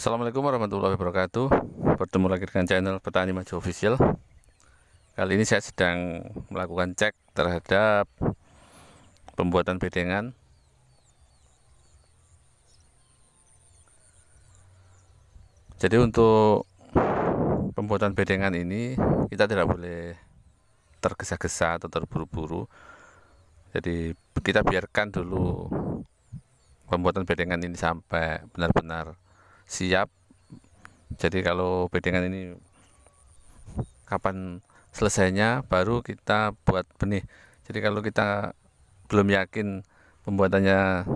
Assalamualaikum warahmatullahi wabarakatuh Bertemu lagi dengan channel Petani Maju Official Kali ini saya sedang melakukan cek terhadap Pembuatan bedengan Jadi untuk Pembuatan bedengan ini Kita tidak boleh tergesa-gesa atau terburu-buru Jadi kita biarkan dulu Pembuatan bedengan ini sampai benar-benar siap jadi kalau bedengan ini kapan selesainya baru kita buat benih jadi kalau kita belum yakin pembuatannya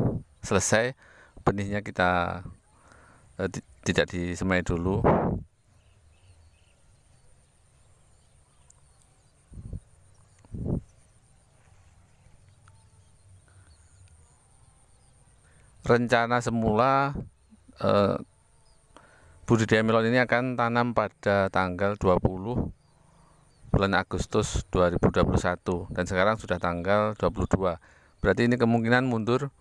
selesai benihnya kita eh, tidak disemai dulu rencana semula eh, budidaya melon ini akan tanam pada tanggal 20 bulan Agustus 2021 dan sekarang sudah tanggal 22 berarti ini kemungkinan mundur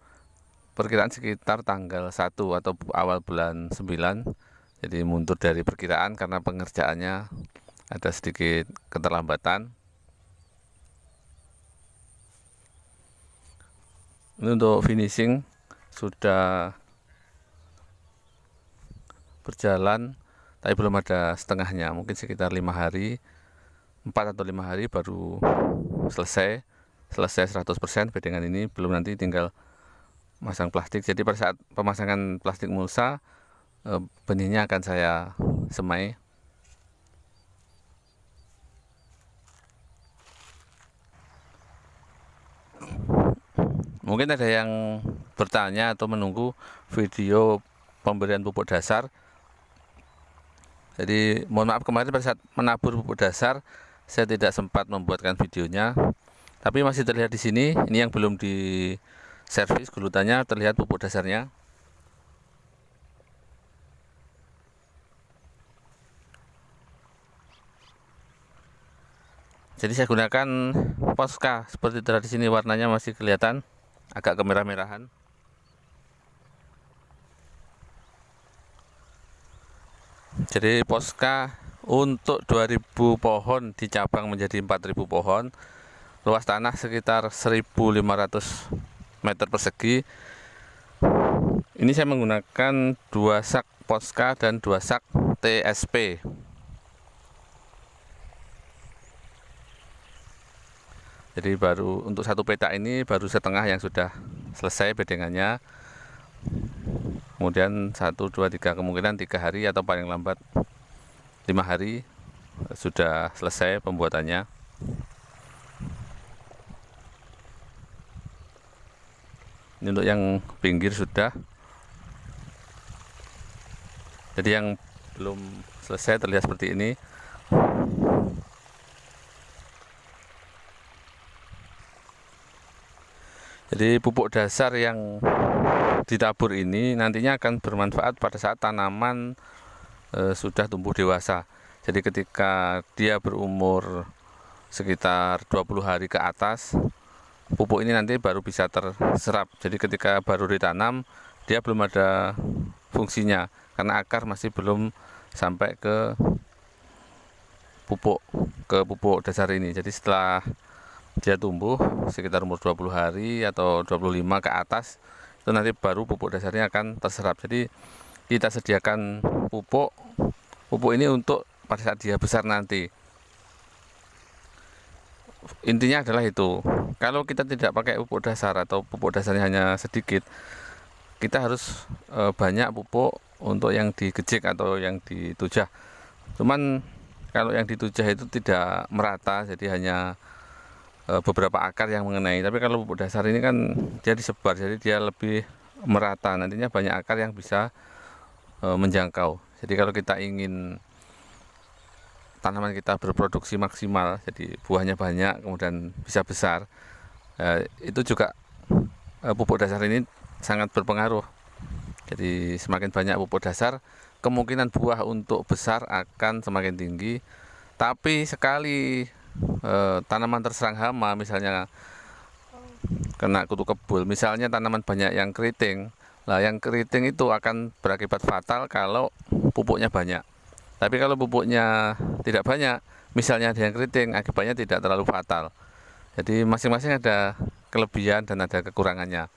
perkiraan sekitar tanggal 1 atau awal bulan 9 jadi mundur dari perkiraan karena pengerjaannya ada sedikit keterlambatan ini untuk finishing sudah berjalan tapi belum ada setengahnya mungkin sekitar lima hari empat atau lima hari baru selesai selesai 100% bedengan ini belum nanti tinggal masang plastik jadi pada saat pemasangan plastik mulsa eh, benihnya akan saya semai mungkin ada yang bertanya atau menunggu video pemberian pupuk dasar jadi mohon maaf kemarin pada saat menabur pupuk dasar saya tidak sempat membuatkan videonya. Tapi masih terlihat di sini, ini yang belum di servis gulutannya terlihat pupuk dasarnya. Jadi saya gunakan Posca seperti terlihat di sini warnanya masih kelihatan agak kemerah-merahan. Jadi Poska untuk 2000 pohon di cabang menjadi 4000 pohon. Luas tanah sekitar 1500 meter persegi. Ini saya menggunakan dua sak Poska dan dua sak TSP. Jadi baru untuk satu petak ini baru setengah yang sudah selesai bedengannya kemudian satu dua tiga kemungkinan tiga hari atau paling lambat lima hari sudah selesai pembuatannya ini untuk yang pinggir sudah jadi yang belum selesai terlihat seperti ini Jadi pupuk dasar yang ditabur ini nantinya akan bermanfaat pada saat tanaman e, sudah tumbuh dewasa. Jadi ketika dia berumur sekitar 20 hari ke atas, pupuk ini nanti baru bisa terserap. Jadi ketika baru ditanam, dia belum ada fungsinya karena akar masih belum sampai ke pupuk ke pupuk dasar ini. Jadi setelah dia tumbuh sekitar umur 20 hari atau 25 ke atas itu nanti baru pupuk dasarnya akan terserap jadi kita sediakan pupuk pupuk ini untuk pada saat dia besar nanti intinya adalah itu kalau kita tidak pakai pupuk dasar atau pupuk dasarnya hanya sedikit kita harus e, banyak pupuk untuk yang digejek atau yang ditujah cuman kalau yang ditujah itu tidak merata jadi hanya Eh, beberapa akar yang mengenai tapi kalau pupuk dasar ini kan dia disebar jadi dia lebih merata nantinya banyak akar yang bisa eh, menjangkau jadi kalau kita ingin tanaman kita berproduksi maksimal jadi buahnya banyak kemudian bisa besar eh, itu juga pupuk dasar ini sangat berpengaruh jadi semakin banyak pupuk dasar kemungkinan buah untuk besar akan semakin tinggi tapi sekali Eh, tanaman terserang hama misalnya kena kutu kebul misalnya tanaman banyak yang keriting lah yang keriting itu akan berakibat fatal kalau pupuknya banyak tapi kalau pupuknya tidak banyak misalnya ada yang keriting akibatnya tidak terlalu fatal jadi masing-masing ada kelebihan dan ada kekurangannya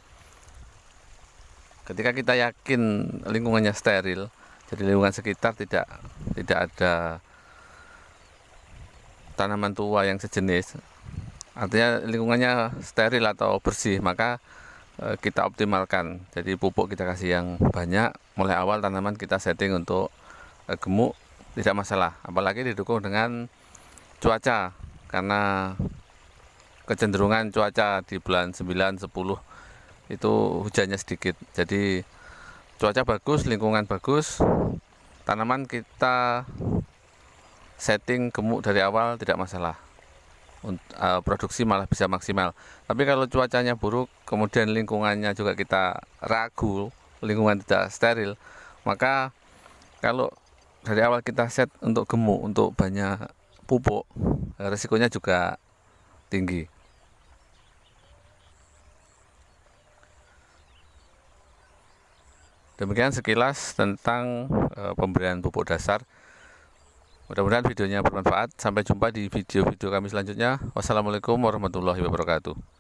ketika kita yakin lingkungannya steril jadi lingkungan sekitar tidak tidak ada tanaman tua yang sejenis artinya lingkungannya steril atau bersih maka e, kita optimalkan jadi pupuk kita kasih yang banyak mulai awal tanaman kita setting untuk e, gemuk tidak masalah apalagi didukung dengan cuaca karena kecenderungan cuaca di bulan 9 10 itu hujannya sedikit jadi cuaca bagus lingkungan bagus tanaman kita setting gemuk dari awal tidak masalah eh, produksi malah bisa maksimal tapi kalau cuacanya buruk kemudian lingkungannya juga kita ragu lingkungan tidak steril maka kalau dari awal kita set untuk gemuk untuk banyak pupuk eh, resikonya juga tinggi demikian sekilas tentang eh, pemberian pupuk dasar Mudah-mudahan videonya bermanfaat. Sampai jumpa di video-video kami selanjutnya. Wassalamualaikum warahmatullahi wabarakatuh.